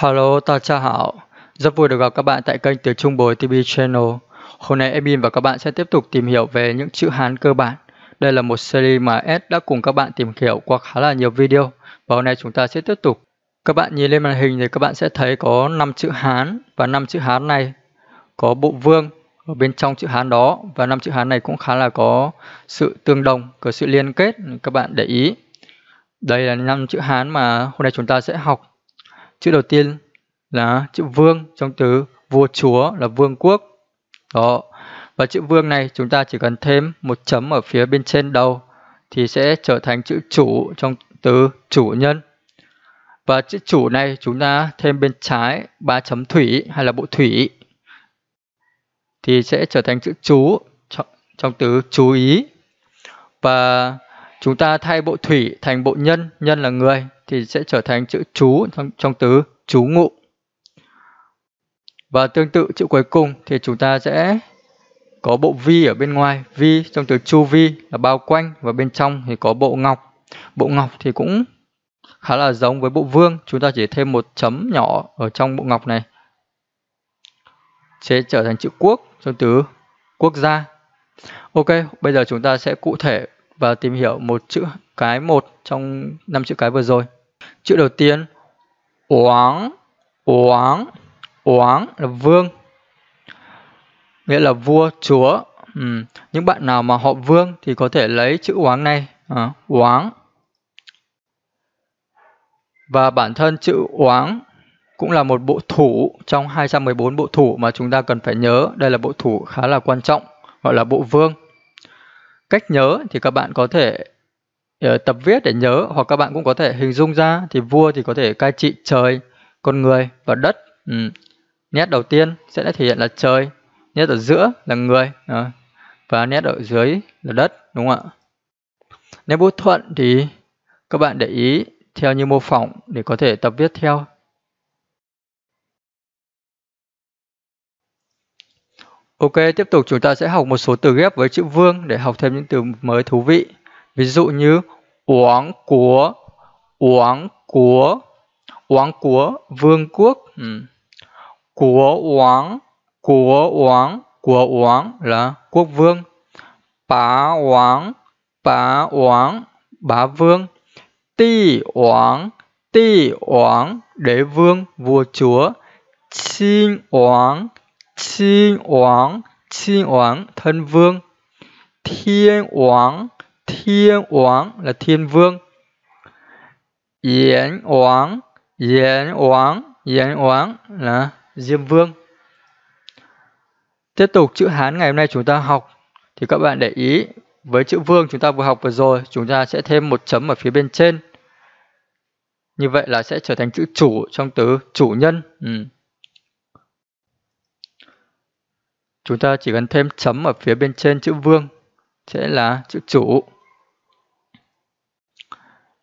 Hello, ta chào hảo. Rất vui được gặp các bạn tại kênh Tiếng Trung Bồi TV Channel. Hôm nay Ebin và các bạn sẽ tiếp tục tìm hiểu về những chữ Hán cơ bản. Đây là một series mà Ed đã cùng các bạn tìm hiểu qua khá là nhiều video. Và hôm nay chúng ta sẽ tiếp tục. Các bạn nhìn lên màn hình thì các bạn sẽ thấy có 5 chữ Hán và 5 chữ Hán này có bộ vương ở bên trong chữ Hán đó và 5 chữ Hán này cũng khá là có sự tương đồng, có sự liên kết các bạn để ý. Đây là 5 chữ Hán mà hôm nay chúng ta sẽ học chữ đầu tiên là chữ vương trong từ vua chúa là vương quốc đó và chữ vương này chúng ta chỉ cần thêm một chấm ở phía bên trên đầu thì sẽ trở thành chữ chủ trong từ chủ nhân và chữ chủ này chúng ta thêm bên trái ba chấm thủy hay là bộ thủy thì sẽ trở thành chữ chú trong từ chú ý và Chúng ta thay bộ thủy thành bộ nhân, nhân là người, thì sẽ trở thành chữ chú trong, trong từ chú ngụ. Và tương tự chữ cuối cùng thì chúng ta sẽ có bộ vi ở bên ngoài. Vi trong từ chu vi là bao quanh và bên trong thì có bộ ngọc. Bộ ngọc thì cũng khá là giống với bộ vương. Chúng ta chỉ thêm một chấm nhỏ ở trong bộ ngọc này. Sẽ trở thành chữ quốc trong từ quốc gia. Ok, bây giờ chúng ta sẽ cụ thể và tìm hiểu một chữ cái một trong năm chữ cái vừa rồi. Chữ đầu tiên oáng, oáng, oáng là vương. Nghĩa là vua, chúa. Ừ. Những bạn nào mà họ vương thì có thể lấy chữ oáng này, à, Và bản thân chữ oáng cũng là một bộ thủ trong 214 bộ thủ mà chúng ta cần phải nhớ. Đây là bộ thủ khá là quan trọng, gọi là bộ vương cách nhớ thì các bạn có thể ờ, tập viết để nhớ hoặc các bạn cũng có thể hình dung ra thì vua thì có thể cai trị trời con người và đất ừ. nét đầu tiên sẽ thể hiện là trời nét ở giữa là người ờ, và nét ở dưới là đất đúng không ạ nét bút thuận thì các bạn để ý theo như mô phỏng để có thể tập viết theo Ok, tiếp tục chúng ta sẽ học một số từ ghép với chữ vương để học thêm những từ mới thú vị. Ví dụ như uống của, uống của, uống của vương quốc. Ừ. Của uống, của uống, của uống là quốc vương. Bá uống, bá uống, bá vương. Ti uống, ti uống, đế vương, vua chúa. Xin uống, Qin 王, Qin 王, thân vương. Thiên Thiên 王 là thiên là thiên vương. Yến 王, Yến 王, là Diêm Vương. Tiếp tục chữ Hán ngày hôm nay chúng ta học thì các bạn để ý với chữ vương chúng ta vừa học vừa rồi chúng ta sẽ thêm một chấm ở phía bên trên. Như vậy là sẽ trở thành chữ chủ trong từ chủ nhân. Ừ. chúng ta chỉ cần thêm chấm ở phía bên trên chữ vương sẽ là chữ chủ.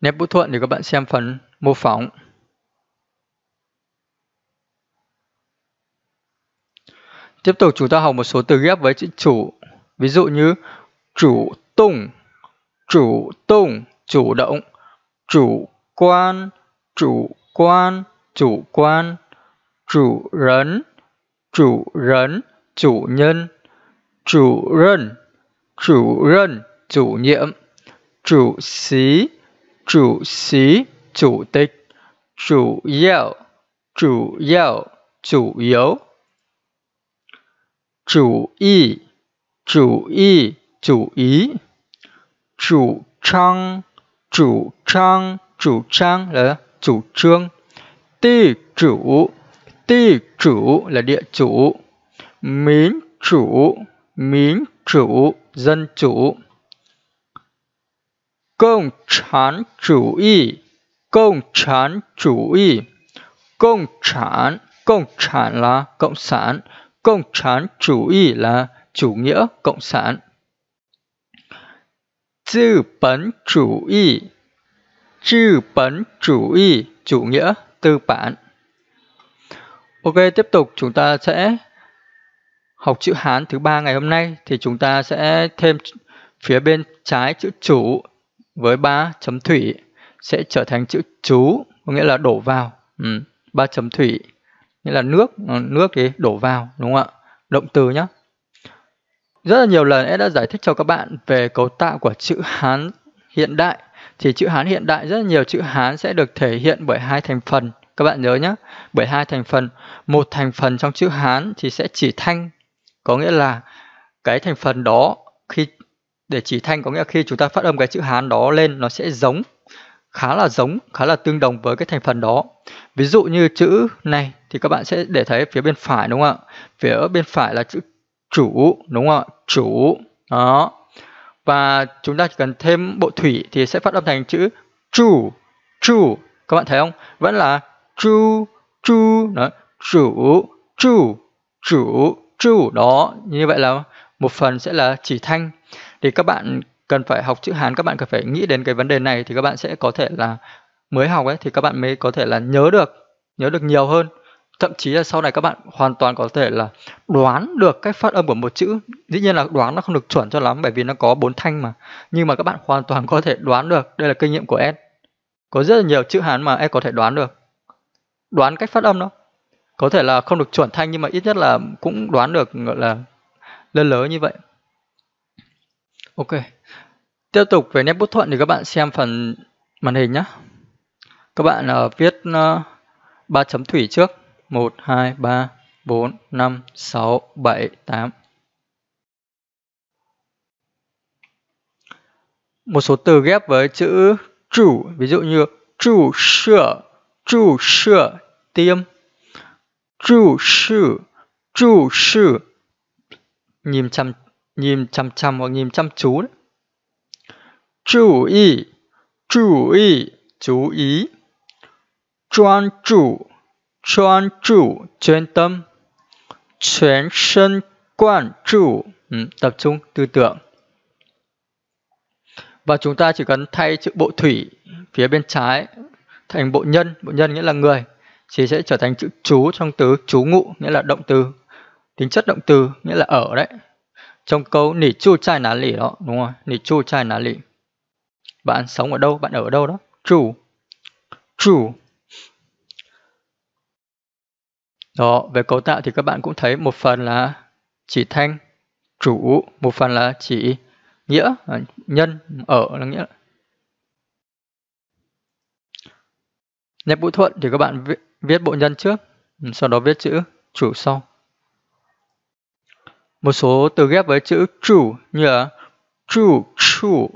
Nét bút thuận thì các bạn xem phần mô phỏng. Tiếp tục chúng ta học một số từ ghép với chữ chủ. Ví dụ như chủ tùng, chủ tùng, chủ động, chủ quan, chủ quan, chủ quan, chủ rấn, chủ rấn, chủ nhân, chủ nhân, chủ nhân, chủ nhiệm, chủ sĩ, chủ sĩ, chủ tịch, chủ yếu, chủ yếu, chủ yếu, chủ y, chủ y, chủ ý, chủ trang, chủ trang, chủ trang là chủ trương, ti chủ, ti chủ là địa chủ, 民 chủ, 民 chủ, dân chủ. Cộng sản chủ 义, cộng sản chủ 义. Cộng sản, cộng sản là cộng sản, cộng sản chủ 义 là chủ nghĩa cộng sản. Tư bản chủ 义, tư bản chủ 义, chủ nghĩa tư bản. Ok, tiếp tục chúng ta sẽ học chữ Hán thứ ba ngày hôm nay thì chúng ta sẽ thêm phía bên trái chữ chủ với ba chấm thủy sẽ trở thành chữ chú có nghĩa là đổ vào ừ. ba chấm thủy nghĩa là nước ờ, nước thì đổ vào đúng không ạ động từ nhá rất là nhiều lần em đã giải thích cho các bạn về cấu tạo của chữ Hán hiện đại thì chữ Hán hiện đại rất là nhiều chữ Hán sẽ được thể hiện bởi hai thành phần các bạn nhớ nhé bởi hai thành phần một thành phần trong chữ Hán thì sẽ chỉ thanh có nghĩa là cái thành phần đó khi để chỉ thanh có nghĩa là khi chúng ta phát âm cái chữ hán đó lên nó sẽ giống khá là giống khá là tương đồng với cái thành phần đó ví dụ như chữ này thì các bạn sẽ để thấy phía bên phải đúng không ạ phía bên phải là chữ chủ đúng không ạ chủ đó và chúng ta chỉ cần thêm bộ thủy thì sẽ phát âm thành chữ chủ chủ các bạn thấy không vẫn là chu chu đó chủ chủ chủ true đó như vậy là một phần sẽ là chỉ thanh thì các bạn cần phải học chữ Hán các bạn cần phải nghĩ đến cái vấn đề này thì các bạn sẽ có thể là mới học ấy thì các bạn mới có thể là nhớ được nhớ được nhiều hơn thậm chí là sau này các bạn hoàn toàn có thể là đoán được cách phát âm của một chữ dĩ nhiên là đoán nó không được chuẩn cho lắm bởi vì nó có bốn thanh mà nhưng mà các bạn hoàn toàn có thể đoán được đây là kinh nghiệm của Ed có rất là nhiều chữ Hán mà Ed có thể đoán được đoán cách phát âm đó có thể là không được chuẩn thanh nhưng mà ít nhất là cũng đoán được gọi là lơ lớn như vậy ok tiếp tục về nét bút thuận thì các bạn xem phần màn hình nhé các bạn uh, viết ờ, ba uh, chấm thủy trước 1 2 3 4 5 6 7 8 một số từ ghép với chữ chủ ví dụ như chủ sửa chủ sửa tiêm 注视，注视，nhìn chăm nhìn chăm chăm hoặc nhìn chăm chú đấy. Chú ý, chú ý, chú ý. tập trung tư tưởng. Và chúng ta chỉ cần thay chữ bộ thủy phía bên trái thành bộ nhân, bộ nhân nghĩa là người thì sẽ trở thành chữ chú trong từ chú ngụ nghĩa là động từ tính chất động từ nghĩa là ở đấy trong câu nỉ chu chai ná lỉ đó đúng không nỉ chu chai ná lỉ bạn sống ở đâu bạn ở đâu đó chủ chủ đó về cấu tạo thì các bạn cũng thấy một phần là chỉ thanh chủ một phần là chỉ nghĩa à, nhân ở là nghĩa Nẹp Vũ Thuận thì các bạn Viết bộ nhân trước, sau đó viết chữ chủ sau. Một số từ ghép với chữ chủ như là chủ chủ,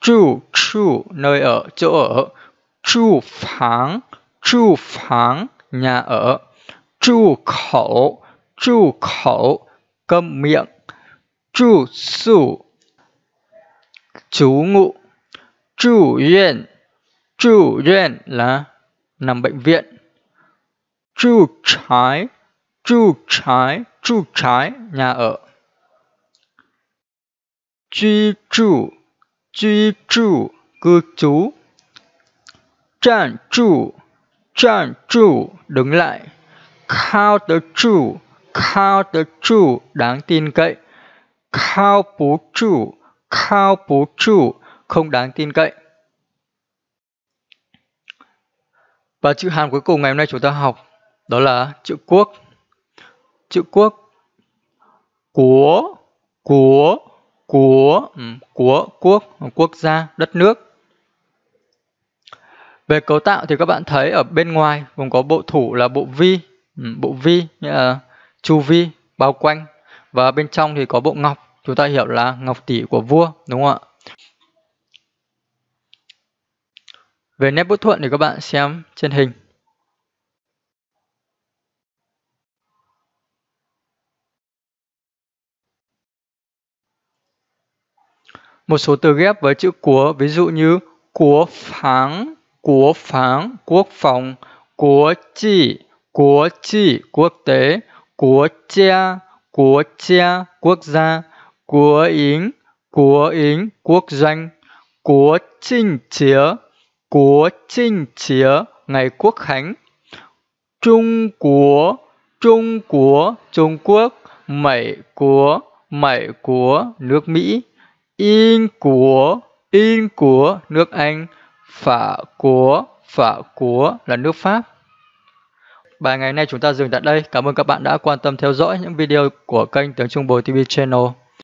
chủ chủ nơi ở, chỗ ở, chủ pháng, chủ pháng nhà ở, chủ khẩu, chủ khẩu cơm miệng, chủ sủ chú ngụ, chủ viện, chủ viện là nằm bệnh viện trụ 住宅住宅住宅 nhà ở trụ đứng lại cao 得 trụ cao 得 trụ đáng tin cậy cao bố trụ cao bố trụ không đáng tin cậy và chữ hàn cuối cùng ngày hôm nay chúng ta học đó là chữ quốc chữ quốc của của của ừ, của quốc quốc gia đất nước về cấu tạo thì các bạn thấy ở bên ngoài gồm có bộ thủ là bộ vi ừ, bộ vi nghĩa là chu vi bao quanh và bên trong thì có bộ ngọc chúng ta hiểu là ngọc tỷ của vua đúng không ạ về nét bút thuận thì các bạn xem trên hình Một số từ ghép với chữ của, ví dụ như của phán, của phán, quốc phòng, của trị, của trị, quốc tế, của cha, của cha, quốc gia, của yến, của yến, quốc doanh, của trinh chía, của trinh chía, ngày quốc khánh, Trung của Trung của Trung Quốc, Mỹ của Mỹ của nước Mỹ. In của, In của nước Anh, Phả của, Phả của là nước Pháp. Bài ngày nay chúng ta dừng tại đây. Cảm ơn các bạn đã quan tâm theo dõi những video của kênh Tiếng Trung Bồi TV Channel.